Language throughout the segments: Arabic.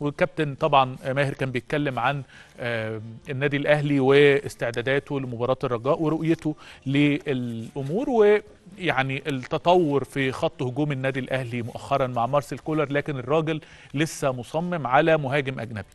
والكابتن طبعا ماهر كان بيتكلم عن آه، النادي الاهلي واستعداداته لمباراه الرجاء ورؤيته للامور ويعني التطور في خط هجوم النادي الاهلي مؤخرا مع مارسيل كولر لكن الراجل لسه مصمم على مهاجم اجنبي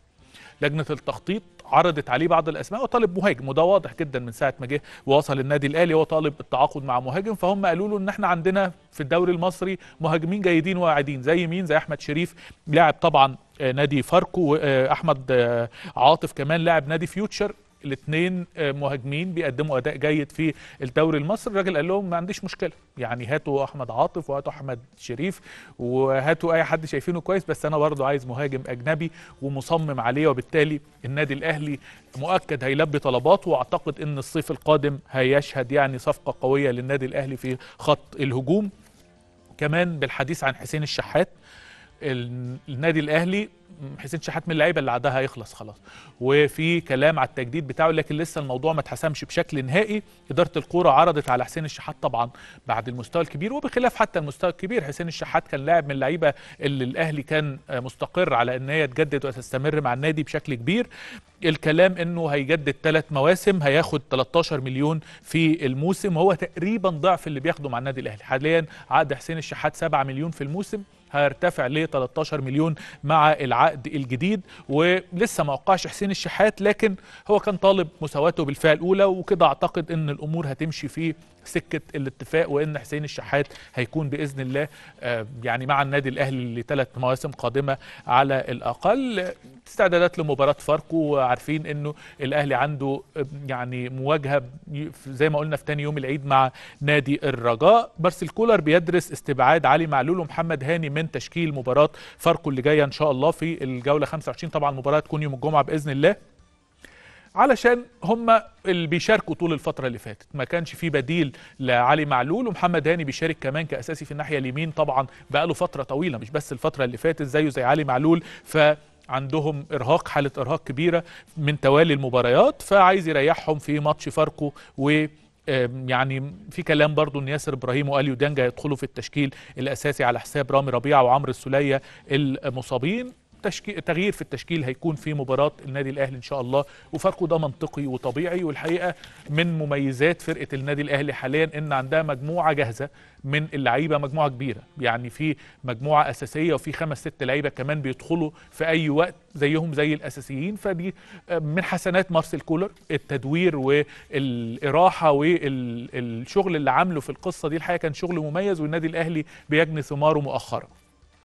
لجنه التخطيط عرضت عليه بعض الاسماء وطالب مهاجم وده واضح جدا من ساعه ما جه ووصل النادي الاهلي هو طالب التعاقد مع مهاجم فهم قالوا له ان احنا عندنا في الدوري المصري مهاجمين جيدين واعدين زي مين زي احمد شريف لاعب طبعا آه، نادي فاركو آه، احمد آه، عاطف كمان لاعب نادي فيوتشر الاثنين آه، مهاجمين بيقدموا اداء جيد في الدوري المصري الراجل قال لهم ما عنديش مشكله يعني هاتوا احمد عاطف وهاتوا احمد شريف وهاتوا اي حد شايفينه كويس بس انا برضه عايز مهاجم اجنبي ومصمم عليه وبالتالي النادي الاهلي مؤكد هيلبي طلباته واعتقد ان الصيف القادم هيشهد يعني صفقه قويه للنادي الاهلي في خط الهجوم كمان بالحديث عن حسين الشحات النادي الاهلي حسين شحات من اللعيبه اللي عقدها هيخلص خلاص وفي كلام على التجديد بتاعه لكن لسه الموضوع ما اتحسمش بشكل نهائي اداره الكوره عرضت على حسين الشحات طبعا بعد المستوى الكبير وبخلاف حتى المستوى الكبير حسين الشحات كان لاعب من اللعيبه اللي الاهلي كان مستقر على ان هي تجدد وتستمر مع النادي بشكل كبير الكلام انه هيجدد ثلاث مواسم هياخد 13 مليون في الموسم وهو تقريبا ضعف اللي بياخده مع النادي الاهلي حاليا عقد حسين الشحات 7 مليون في الموسم هيرتفع ل 13 مليون مع العقد العقد الجديد ولسه ما وقعش حسين الشحات لكن هو كان طالب مساواته بالفئه الاولى وكده اعتقد ان الامور هتمشي في سكه الاتفاق وان حسين الشحات هيكون باذن الله آه، يعني مع النادي الاهلي لثلاث مواسم قادمه على الاقل استعدادات لمباراه فاركو وعارفين انه الاهلي عنده آه، يعني مواجهه زي ما قلنا في ثاني يوم العيد مع نادي الرجاء بارسل كولر بيدرس استبعاد علي معلول ومحمد هاني من تشكيل مباراه فاركو اللي جايه ان شاء الله في الجوله 25 طبعا المباراه تكون يوم الجمعه باذن الله علشان هم اللي بيشاركوا طول الفترة اللي فاتت ما كانش في بديل لعلي معلول ومحمد هاني بيشارك كمان كأساسي في الناحية اليمين طبعا بقاله فترة طويلة مش بس الفترة اللي فاتت زيه زي علي معلول ف عندهم ارهاق حاله ارهاق كبيره من توالي المباريات فعايز يريحهم في ماتش فاركو و يعني في كلام برضو ان ياسر ابراهيم واليو دانجا يدخلوا في التشكيل الاساسي على حساب رامي ربيعه وعمرو السوليه المصابين تشكيل تغيير في التشكيل هيكون في مباراه النادي الاهلي ان شاء الله وفرقه ده منطقي وطبيعي والحقيقه من مميزات فرقه النادي الاهلي حاليا ان عندها مجموعه جاهزه من اللعيبه مجموعه كبيره يعني في مجموعه اساسيه وفي خمس ست لعيبه كمان بيدخلوا في اي وقت زيهم زي الاساسيين فدي من حسنات مارسيل كولر التدوير والاراحه والشغل اللي عامله في القصه دي الحقيقه كان شغل مميز والنادي الاهلي بيجني ثماره مؤخرا